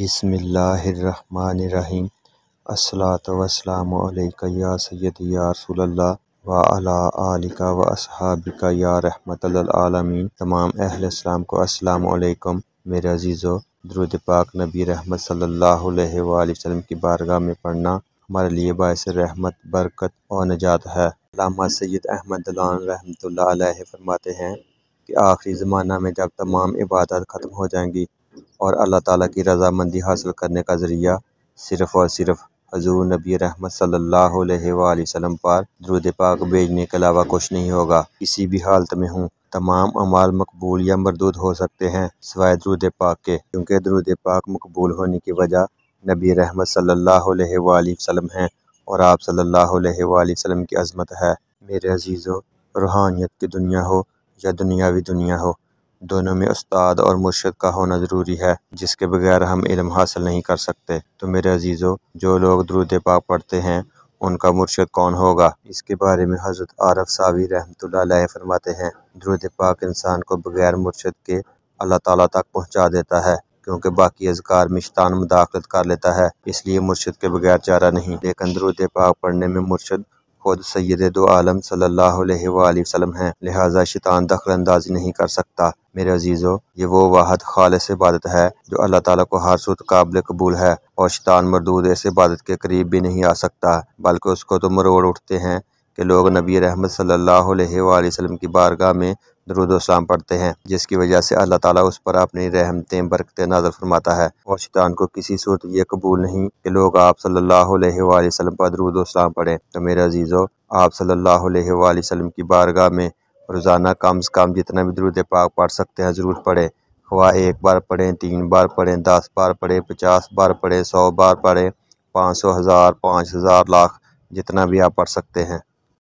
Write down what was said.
बिसमीम असलातवसलामया सैद यारसोल्ला वाला आलिका व असहाबिका या रहमतलमी तमाम अहल इस्लाम को असलकम मेरे अजीज़ो दरुद पाक नबी रहमत सल्ला वसम की बारगाह में पढ़ना हमारे लिए बायस रहमत बरकत और निजात है लामा सैद अहमद रहमत फरमाते हैं कि आखिरी ज़माना में जब तमाम इबादत ख़त्म हो जाएंगी और अल्लाह ताला की रजामंदी हासिल करने का ज़रिया सिर्फ़ और सिर्फ़ हजूर नबी रहमत सल्लल्लाहु अलैहि वसल्लम पर दरुद पाक भेजने के अलावा कुछ नहीं होगा किसी भी हालत में हूँ तमाम अमाल मकबूल या मरदूद हो सकते हैं सिवाय दरुद पाक के क्योंकि द्रुद पाक मकबूल होने की वजह नबी रहमत सल्लल्लाहु अलैहि वसल्लम हैं और आप सल्लल्लाहु अलैहि वसल्लम की अजमत है मेरे अजीज़ों रूहानियत की दुनिया हो या दुनियावी दुनिया हो दोनों में उस्ताद और मुर्शद का होना ज़रूरी है जिसके बगैर हम इलम हासिल नहीं कर सकते तो मेरे अजीज़ों जो लोग दरुद पाक पढ़ते हैं उनका मुर्शद कौन होगा इसके बारे में हज़रत आरफ सावी रहमत फरमाते हैं दरुद पाक इंसान को बगैर मुर्शद के अल्लाह ताला तक पहुंचा देता है क्योंकि बाकी अजगार मिश्तान मुदाखलत कर लेता है इसलिए मुर्शद के बगैर चारा नहीं लेकिन दरुद पाक पढ़ने में मुर्शद खुद सैद दो आलम सल्लाम है लिहाजा शैतान दखल अंदाजी नहीं कर सकता मेरे अजीजो ये वो वाहद खालस इबादत है जो अल्लाह ताला को हर सूरत काबिल कबूल है और शैतान मरदूद इस इबादत के करीब भी नहीं आ सकता बल्कि उसको तो मरोड़ उठते हैं कि लोग नबी रहमत सल्लल्लाहु अलैहि वसल्लम की बारगाह में दरुदोसलाम पढ़ते हैं जिसकी वजह से अल्लाह ताला उस पर अपनी रहमतें बरकतें नाजर फरमाता है और शैतान को किसी सूरत यह कबूल नहीं कि लोग आप सल्लल्लाहु अलैहि वसल्लम पर दरुदोसलाम पढ़ें तो मेरे अजीज़ो आप सल्लल्लाहु अलैहि वसल्लम की बारगाह में रोज़ाना कम से कम जितना भी दरुद पाक पढ़ सकते हैं ज़रूर पढ़ें खवा एक बार पढ़ें तीन बार पढ़ें दस बार पढ़ें पचास बार पढ़ें सौ बार पढ़ें पाँच सौ हज़ार पाँच हज़ार लाख जितना भी आप पढ़ सकते हैं